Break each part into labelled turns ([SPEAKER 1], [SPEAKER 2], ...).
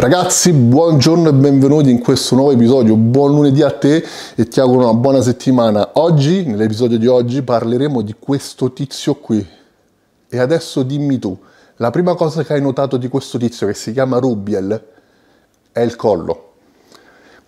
[SPEAKER 1] Ragazzi, buongiorno e benvenuti in questo nuovo episodio. Buon lunedì a te e ti auguro una buona settimana. Oggi, nell'episodio di oggi, parleremo di questo tizio qui. E adesso dimmi tu, la prima cosa che hai notato di questo tizio che si chiama Rubiel è il collo.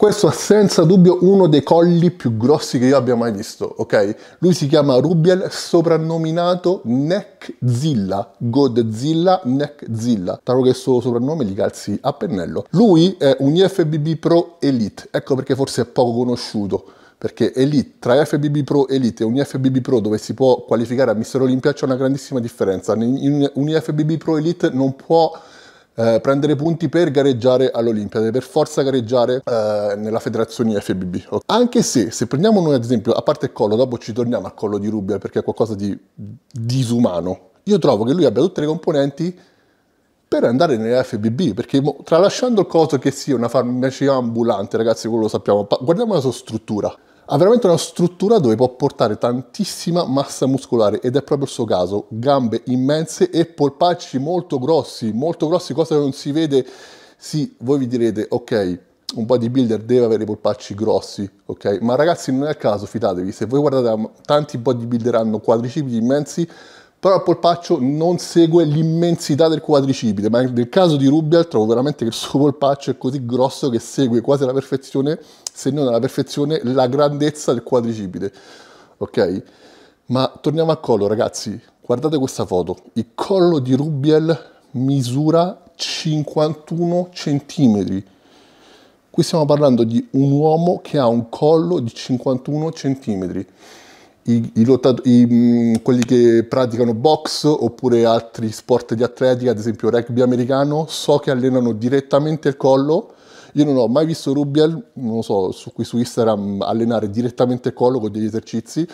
[SPEAKER 1] Questo è senza dubbio uno dei colli più grossi che io abbia mai visto, ok? Lui si chiama Rubiel, soprannominato Neckzilla, Godzilla Neckzilla. Taro che il suo soprannome gli calzi a pennello. Lui è un IFBB Pro Elite, ecco perché forse è poco conosciuto perché Elite, tra FBB Pro Elite e un IFBB Pro dove si può qualificare a Mister Olimpia c'è una grandissima differenza. Un IFBB Pro Elite non può eh, prendere punti per gareggiare all'Olimpia, deve per forza gareggiare eh, nella federazione FBB. Okay. Anche se, se prendiamo noi ad esempio, a parte il collo, dopo ci torniamo al collo di Rubbia eh, perché è qualcosa di disumano, io trovo che lui abbia tutte le componenti per andare nella FBB, perché tralasciando il coso che sia una farmacia ambulante, ragazzi, quello lo sappiamo, guardiamo la sua struttura ha veramente una struttura dove può portare tantissima massa muscolare ed è proprio il suo caso, gambe immense e polpacci molto grossi, molto grossi, cosa che non si vede, sì, voi vi direte, ok, un bodybuilder deve avere polpacci grossi, ok? Ma ragazzi non è il caso, fidatevi, se voi guardate tanti bodybuilder hanno quadricipiti immensi, però il polpaccio non segue l'immensità del quadricipite, ma nel caso di Rubial trovo veramente che il suo polpaccio è così grosso che segue quasi alla perfezione, se non alla perfezione, la grandezza del quadricipite. Ok? Ma torniamo al collo, ragazzi. Guardate questa foto. Il collo di Rubial misura 51 cm. Qui stiamo parlando di un uomo che ha un collo di 51 cm i, i, lottato, mm, quelli che praticano box oppure altri sport di atletica, ad esempio rugby americano, so che allenano direttamente il collo. Io non ho mai visto Rubiel, non so, su, qui su Instagram allenare direttamente il collo con degli esercizi.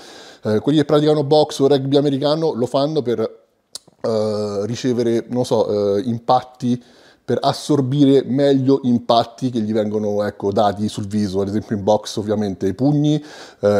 [SPEAKER 1] Eh, quelli che praticano box o rugby americano lo fanno per eh, ricevere, non so, eh, impatti per assorbire meglio impatti che gli vengono ecco, dati sul viso, ad esempio in box ovviamente i pugni, eh,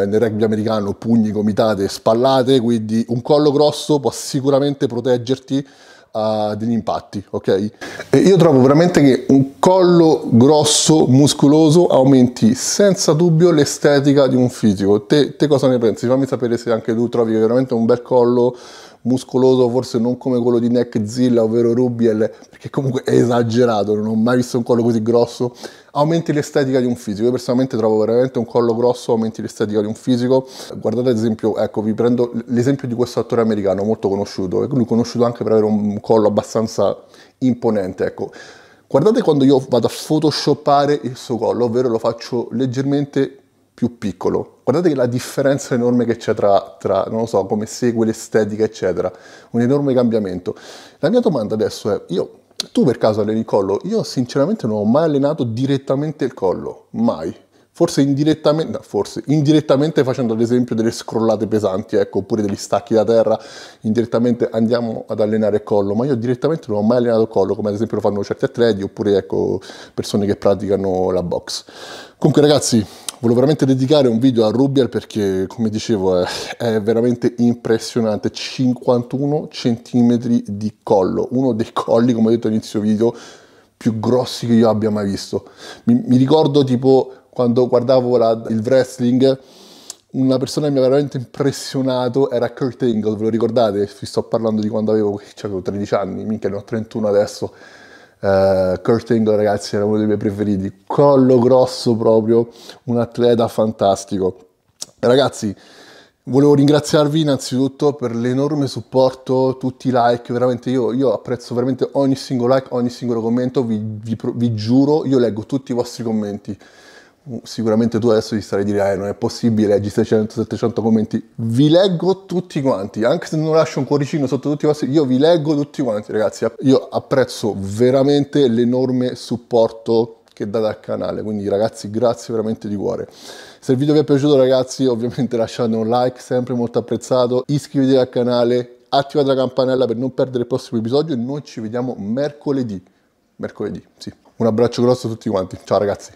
[SPEAKER 1] nel rugby americano pugni, gomitate, spallate, quindi un collo grosso può sicuramente proteggerti eh, degli impatti, ok? E io trovo veramente che un collo grosso, muscoloso, aumenti senza dubbio l'estetica di un fisico. Te, te cosa ne pensi? Fammi sapere se anche tu trovi che veramente un bel collo muscoloso forse non come quello di Neck Zilla, ovvero Rubiel, perché comunque è esagerato, non ho mai visto un collo così grosso, aumenti l'estetica di un fisico. Io personalmente trovo veramente un collo grosso aumenti l'estetica di un fisico. Guardate ad esempio, ecco, vi prendo l'esempio di questo attore americano molto conosciuto, e lui conosciuto anche per avere un collo abbastanza imponente, ecco. Guardate quando io vado a photoshoppare il suo collo, ovvero lo faccio leggermente più piccolo. Guardate la differenza enorme che c'è tra, tra, non lo so, come segue l'estetica, eccetera. Un enorme cambiamento. La mia domanda adesso è, io, tu per caso alleni il collo? Io sinceramente non ho mai allenato direttamente il collo, mai forse indirettamente, forse indirettamente facendo ad esempio delle scrollate pesanti, ecco, oppure degli stacchi da terra, indirettamente andiamo ad allenare il collo, ma io direttamente non ho mai allenato il collo, come ad esempio lo fanno certi atleti, oppure ecco, persone che praticano la box. Comunque ragazzi, volevo veramente dedicare un video a Rubial perché, come dicevo, è, è veramente impressionante, 51 cm di collo, uno dei colli, come ho detto all'inizio video, più grossi che io abbia mai visto. mi, mi ricordo tipo quando guardavo la, il wrestling, una persona che mi ha veramente impressionato era Kurt Angle, ve lo ricordate? Vi sto parlando di quando avevo, cioè, avevo 13 anni, minchia ne ho 31 adesso. Uh, Kurt Angle ragazzi era uno dei miei preferiti, collo grosso proprio, un atleta fantastico. Ragazzi, volevo ringraziarvi innanzitutto per l'enorme supporto, tutti i like, veramente io, io apprezzo veramente ogni singolo like, ogni singolo commento, vi, vi, vi giuro, io leggo tutti i vostri commenti sicuramente tu adesso ti starei a dire eh, non è possibile, leggi 600-700 commenti. Vi leggo tutti quanti, anche se non lascio un cuoricino sotto tutti i vostri, io vi leggo tutti quanti ragazzi. Io apprezzo veramente l'enorme supporto che date al canale, quindi ragazzi grazie veramente di cuore. Se il video vi è piaciuto ragazzi ovviamente lasciate un like, sempre molto apprezzato, iscrivetevi al canale, attivate la campanella per non perdere il prossimo episodio e noi ci vediamo mercoledì. Mercoledì, sì. Un abbraccio grosso a tutti quanti, ciao ragazzi.